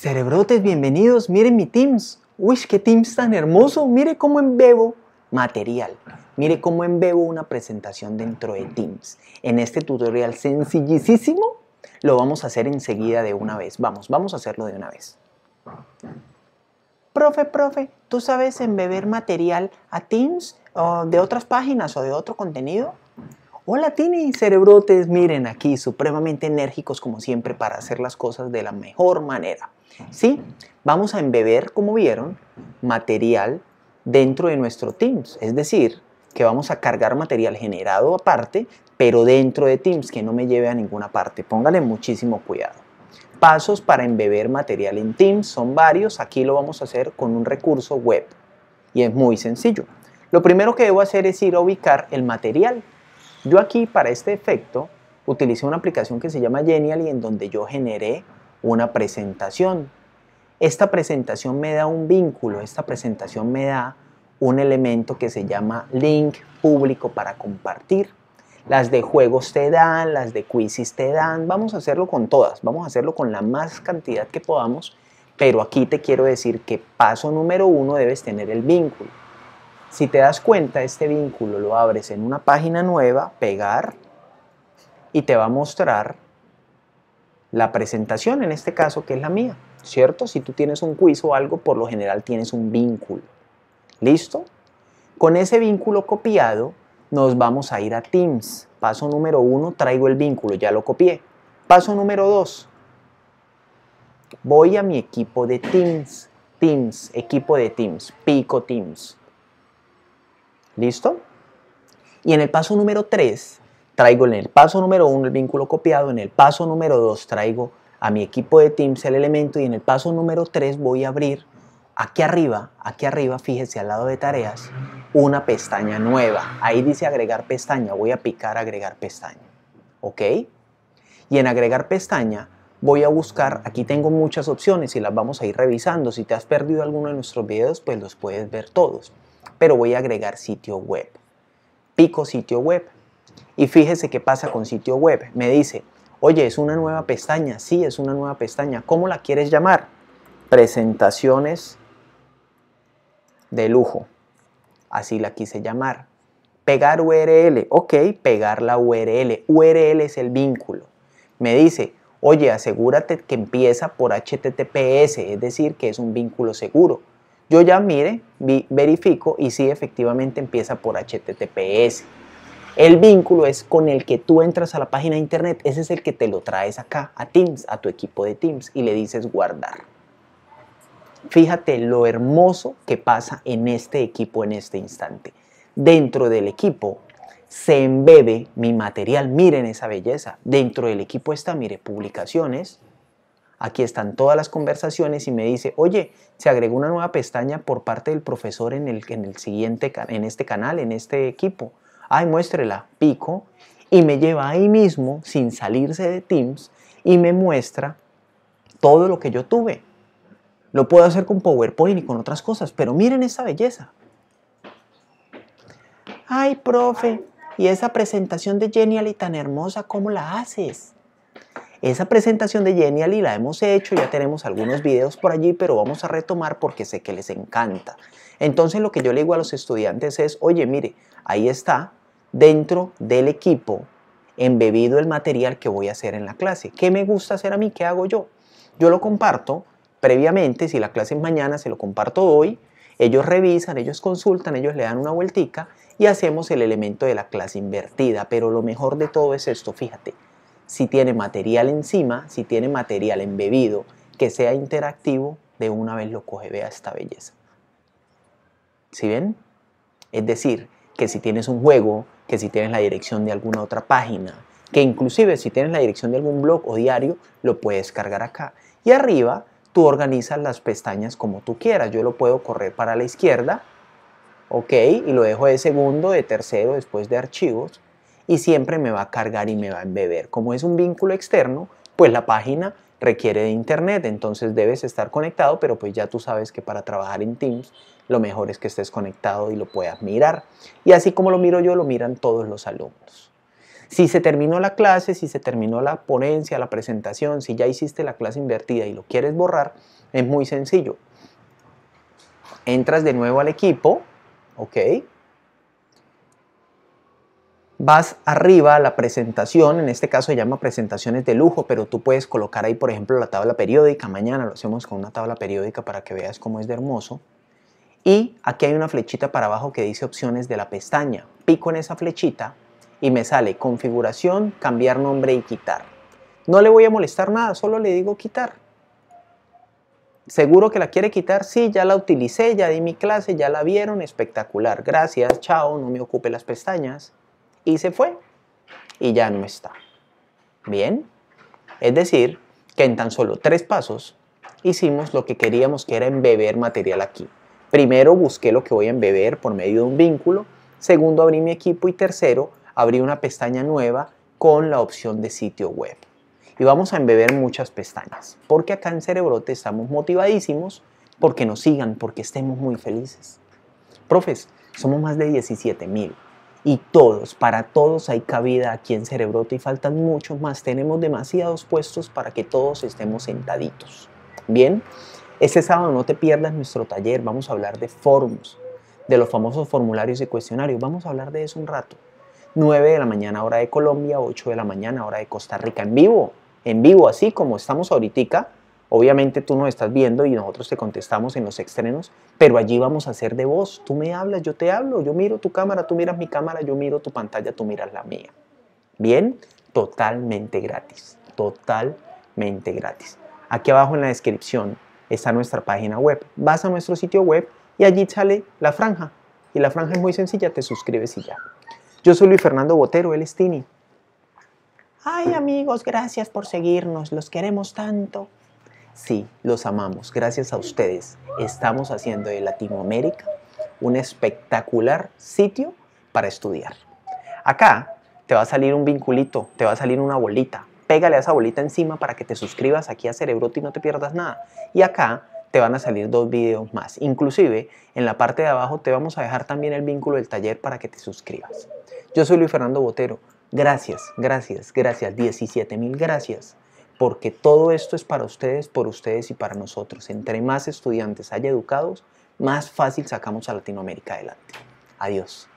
Cerebrotes, bienvenidos. Miren mi Teams. Uy, qué Teams tan hermoso. Mire cómo embebo material. Mire cómo embebo una presentación dentro de Teams. En este tutorial sencillísimo lo vamos a hacer enseguida de una vez. Vamos, vamos a hacerlo de una vez. Profe, profe, ¿tú sabes embeber material a Teams o de otras páginas o de otro contenido? Hola Tini, cerebrotes, miren aquí, supremamente enérgicos como siempre para hacer las cosas de la mejor manera. ¿Sí? Vamos a embeber, como vieron, material dentro de nuestro Teams, es decir, que vamos a cargar material generado aparte, pero dentro de Teams, que no me lleve a ninguna parte. Póngale muchísimo cuidado. Pasos para embeber material en Teams son varios, aquí lo vamos a hacer con un recurso web y es muy sencillo. Lo primero que debo hacer es ir a ubicar el material yo aquí para este efecto utilicé una aplicación que se llama y en donde yo generé una presentación. Esta presentación me da un vínculo, esta presentación me da un elemento que se llama link público para compartir. Las de juegos te dan, las de quizzes te dan, vamos a hacerlo con todas, vamos a hacerlo con la más cantidad que podamos, pero aquí te quiero decir que paso número uno debes tener el vínculo. Si te das cuenta, este vínculo lo abres en una página nueva, pegar, y te va a mostrar la presentación, en este caso, que es la mía, ¿cierto? Si tú tienes un quiz o algo, por lo general tienes un vínculo. ¿Listo? Con ese vínculo copiado, nos vamos a ir a Teams. Paso número uno, traigo el vínculo, ya lo copié. Paso número dos, voy a mi equipo de Teams. Teams, equipo de Teams, Pico Teams. ¿Listo? Y en el paso número 3, traigo en el paso número 1 el vínculo copiado, en el paso número 2 traigo a mi equipo de Teams el elemento y en el paso número 3 voy a abrir aquí arriba, aquí arriba, fíjese al lado de tareas, una pestaña nueva. Ahí dice agregar pestaña, voy a picar agregar pestaña. ¿Ok? Y en agregar pestaña voy a buscar, aquí tengo muchas opciones y las vamos a ir revisando. Si te has perdido alguno de nuestros videos, pues los puedes ver todos pero voy a agregar sitio web. Pico sitio web. Y fíjese qué pasa con sitio web. Me dice, oye, es una nueva pestaña. Sí, es una nueva pestaña. ¿Cómo la quieres llamar? Presentaciones de lujo. Así la quise llamar. Pegar URL. Ok, pegar la URL. URL es el vínculo. Me dice, oye, asegúrate que empieza por HTTPS, es decir, que es un vínculo seguro. Yo ya mire, verifico y si sí, efectivamente empieza por HTTPS. El vínculo es con el que tú entras a la página de internet, ese es el que te lo traes acá a Teams, a tu equipo de Teams y le dices guardar. Fíjate lo hermoso que pasa en este equipo en este instante. Dentro del equipo se embebe mi material, miren esa belleza. Dentro del equipo está, mire, publicaciones, Aquí están todas las conversaciones y me dice, oye, se agregó una nueva pestaña por parte del profesor en el, en el siguiente, en este canal, en este equipo. Ay, muéstrela, pico. Y me lleva ahí mismo, sin salirse de Teams, y me muestra todo lo que yo tuve. Lo puedo hacer con PowerPoint y con otras cosas, pero miren esa belleza. Ay, profe, y esa presentación de Genial y tan hermosa, ¿cómo la haces? Esa presentación de Genial y la hemos hecho, ya tenemos algunos videos por allí, pero vamos a retomar porque sé que les encanta. Entonces lo que yo le digo a los estudiantes es, oye, mire, ahí está, dentro del equipo, embebido el material que voy a hacer en la clase. ¿Qué me gusta hacer a mí? ¿Qué hago yo? Yo lo comparto previamente, si la clase es mañana, se lo comparto hoy, ellos revisan, ellos consultan, ellos le dan una vueltica y hacemos el elemento de la clase invertida. Pero lo mejor de todo es esto, fíjate, si tiene material encima, si tiene material embebido que sea interactivo, de una vez lo coge, vea esta belleza. ¿Sí ven? Es decir, que si tienes un juego, que si tienes la dirección de alguna otra página, que inclusive si tienes la dirección de algún blog o diario, lo puedes cargar acá. Y arriba tú organizas las pestañas como tú quieras. Yo lo puedo correr para la izquierda, ok, y lo dejo de segundo, de tercero, después de archivos y siempre me va a cargar y me va a embeber. Como es un vínculo externo, pues la página requiere de internet, entonces debes estar conectado, pero pues ya tú sabes que para trabajar en Teams lo mejor es que estés conectado y lo puedas mirar. Y así como lo miro yo, lo miran todos los alumnos. Si se terminó la clase, si se terminó la ponencia, la presentación, si ya hiciste la clase invertida y lo quieres borrar, es muy sencillo. Entras de nuevo al equipo, ¿ok? vas arriba a la presentación, en este caso se llama presentaciones de lujo, pero tú puedes colocar ahí, por ejemplo, la tabla periódica. Mañana lo hacemos con una tabla periódica para que veas cómo es de hermoso. Y aquí hay una flechita para abajo que dice opciones de la pestaña. Pico en esa flechita y me sale configuración, cambiar nombre y quitar. No le voy a molestar nada, solo le digo quitar. ¿Seguro que la quiere quitar? Sí, ya la utilicé, ya di mi clase, ya la vieron, espectacular. Gracias, chao, no me ocupe las pestañas y se fue y ya no está. Bien, es decir, que en tan solo tres pasos hicimos lo que queríamos que era embeber material aquí. Primero busqué lo que voy a embeber por medio de un vínculo, segundo abrí mi equipo y tercero abrí una pestaña nueva con la opción de sitio web. Y vamos a embeber muchas pestañas, porque acá en Cerebrote estamos motivadísimos porque nos sigan, porque estemos muy felices. Profes, somos más de 17 mil y todos, para todos hay cabida aquí en Cerebrote y faltan muchos más. Tenemos demasiados puestos para que todos estemos sentaditos. Bien, este sábado no te pierdas nuestro taller, vamos a hablar de foros, de los famosos formularios y cuestionarios. Vamos a hablar de eso un rato. 9 de la mañana hora de Colombia, 8 de la mañana hora de Costa Rica en vivo, en vivo así como estamos ahorita Obviamente tú nos estás viendo y nosotros te contestamos en los extremos, pero allí vamos a hacer de voz. Tú me hablas, yo te hablo, yo miro tu cámara, tú miras mi cámara, yo miro tu pantalla, tú miras la mía. Bien, totalmente gratis, totalmente gratis. Aquí abajo en la descripción está nuestra página web. Vas a nuestro sitio web y allí sale la franja. Y la franja es muy sencilla, te suscribes y ya. Yo soy Luis Fernando Botero, él es Ay amigos, gracias por seguirnos, los queremos tanto. Sí, los amamos. Gracias a ustedes estamos haciendo de Latinoamérica un espectacular sitio para estudiar. Acá te va a salir un vinculito, te va a salir una bolita. Pégale a esa bolita encima para que te suscribas aquí a Cerebrote y no te pierdas nada. Y acá te van a salir dos videos más. Inclusive en la parte de abajo te vamos a dejar también el vínculo del taller para que te suscribas. Yo soy Luis Fernando Botero. Gracias, gracias, gracias. 17 mil gracias porque todo esto es para ustedes, por ustedes y para nosotros. Entre más estudiantes haya educados, más fácil sacamos a Latinoamérica adelante. Adiós.